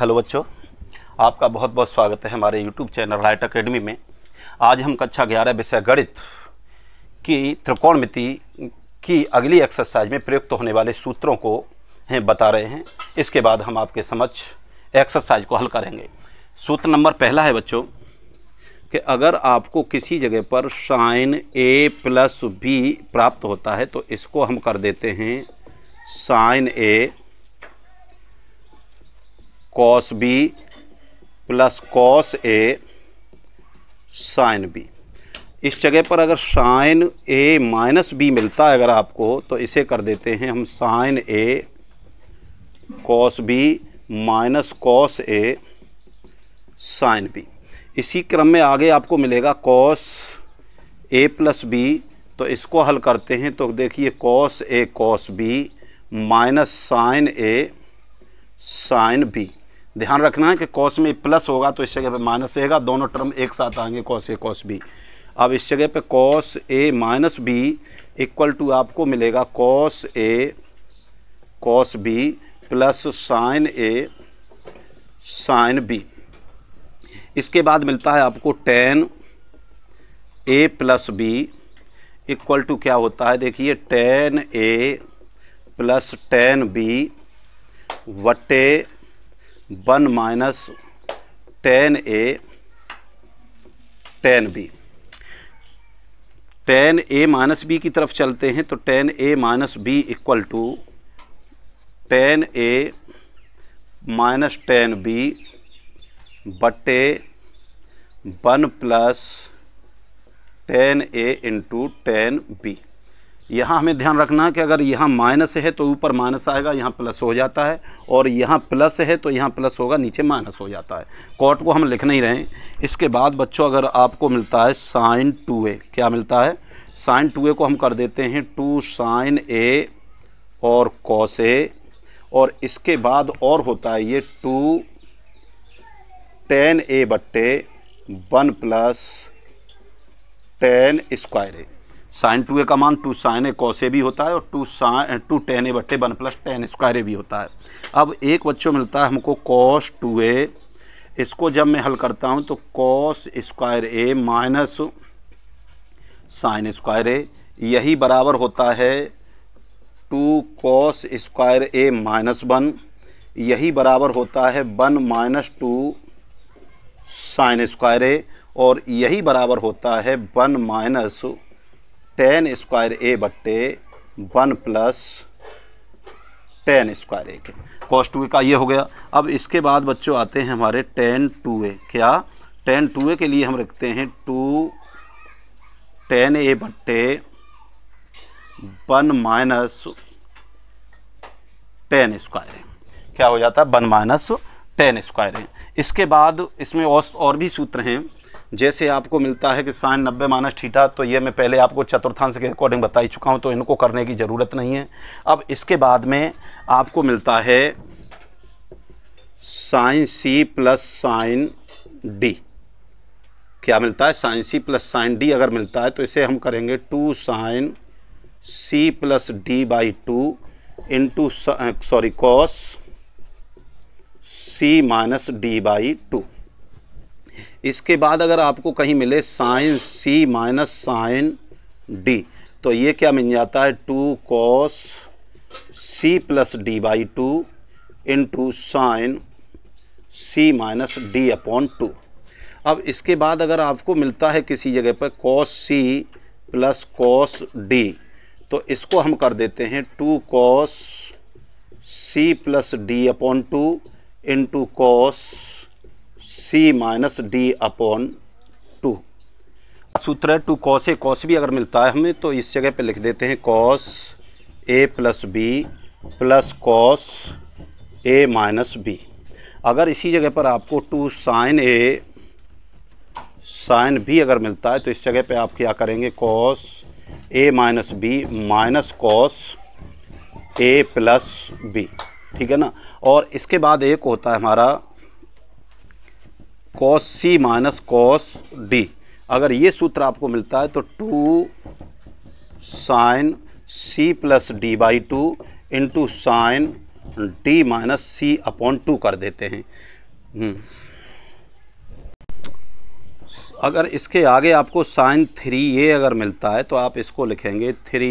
Hello बच्चों आपका बहुत बहुत स्वागत है हमारे यूट्यूब चैनल राइट अकेडमी में आज हम कक्षा ग्यारह विषय गणित की त्रिकोणमिति की अगली एक्सरसाइज में प्रयुक्त होने वाले सूत्रों को हैं बता रहे हैं इसके बाद हम आपके समझ एक्सरसाइज को हल करेंगे सूत्र नंबर पहला है बच्चों कि अगर आपको किसी जगह पर साइन ए प्लस बी प्राप्त होता है तो इसको हम कर देते हैं sine A cos B plus cos A sine B इस जगह पर अगर साइन ए माइनस बी मिलता है अगर आपको तो इसे कर देते हैं हम sine A cos B minus cos A sine B इसी क्रम में आगे आपको मिलेगा कॉस ए प्लस बी तो इसको हल करते हैं तो देखिए cos A cos B minus sine A sine B ध्यान रखना है कि कॉस में प्लस होगा तो इस जगह पे माइनस रहेगा दोनों टर्म एक साथ आएंगे कॉस ए कॉस बी अब इस जगह पे cos A minus B equal to आपको मिलेगा cos A cos B plus sine A sine B इसके बाद मिलता है आपको tan A plus B equal to क्या होता है देखिए tan A plus tan B वटे one minus tan A tan B tan A minus B की तरफ चलते हैं तो tan A minus B equal to tan A minus tan B बटे one plus tan A into tan B यहाँ हमें ध्यान रखना है कि अगर यहाँ माइनस है तो ऊपर माइनस आएगा यहाँ प्लस हो जाता है और यहाँ प्लस है तो यहाँ प्लस होगा नीचे माइनस हो जाता है कॉट को हम लिख नहीं रहे इसके बाद बच्चों अगर आपको मिलता है साइन टू ए क्या मिलता है साइन टू ए को हम कर देते हैं टू साइन ए और कॉस ए और इसके बाद और होता है ये टू टेन ए बट्टे one plus tan square A sine two A का मान टू साइन ए कौसे भी होता है और two sine two tan A बट्टे one plus tan square A भी होता है अब एक बच्चों मिलता है हमको कॉस टू ए इसको जब मैं हल करता हूँ तो cos square A minus sine square A यही बराबर होता है two cos square A minus one यही बराबर होता है one minus two sine square A और यही बराबर होता है one minus tan square A बट्टे one plus tan square A के कॉस टू ए का ये हो गया अब इसके बाद बच्चों आते हैं हमारे टेन टू ए क्या टेन टू ए के लिए हम रखते हैं टू टेन ए बट्टे वन माइनस टेन स्क्वायर क्या हो जाता है वन माइनस टेन स्क्वायर है इसके बाद इसमें और भी सूत्र हैं जैसे आपको मिलता है कि साइन नब्बे माइनस ठीठा तो ये मैं पहले आपको चतुर्थांश के अकॉर्डिंग बता ही चुका हूँ तो इनको करने की ज़रूरत नहीं है अब इसके बाद में आपको मिलता है sine C plus sine D क्या मिलता है sine C plus sine D अगर मिलता है तो इसे हम करेंगे two sine C plus D by two into sorry cos C minus D by two इसके बाद अगर आपको कहीं मिले sine C minus sine D तो ये क्या मिल जाता है two cos C plus D by two into sine C minus D upon to अब इसके बाद अगर आपको मिलता है किसी जगह पर cos C plus cos D तो इसको हम कर देते हैं two cos C plus D upon two into cos C minus D upon two सूत्र है टू कॉस ए कॉस भी अगर मिलता है हमें तो इस जगह पे लिख देते हैं cos A plus B plus cos A minus B अगर इसी जगह पर आपको two sine A sine B अगर मिलता है तो इस जगह पे आप क्या करेंगे cos A minus B minus cos A plus B ठीक है ना और इसके बाद एक होता है हमारा cos C minus cos D अगर ये सूत्र आपको मिलता है तो two sine C plus D by two into sine D minus C upon two कर देते हैं हम्म। अगर इसके आगे आपको साइन थ्री ए अगर मिलता है तो आप इसको लिखेंगे three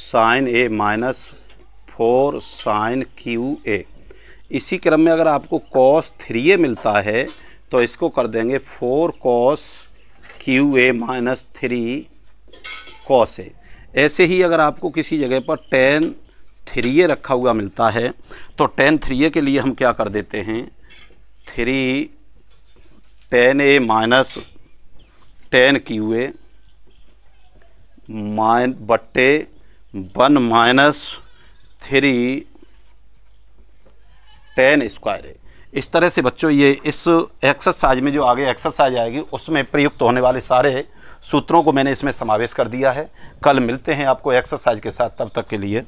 sine A minus four sine cube A इसी क्रम में अगर आपको कॉस थ्री ए मिलता है तो इसको कर देंगे four cos cube A minus three cos A ऐसे ही अगर आपको किसी जगह पर टेन थ्री ए रखा हुआ मिलता है तो टेन थ्री ए के लिए हम क्या कर देते हैं three tan A minus tan cube A माइन बट्टे one minus three tan square A इस तरह से बच्चों ये इस एक्सरसाइज में जो आगे एक्सरसाइज आएगी उसमें प्रयुक्त होने वाले सारे सूत्रों को मैंने इसमें समावेश कर दिया है कल मिलते हैं आपको एक्सरसाइज के साथ तब तक के लिए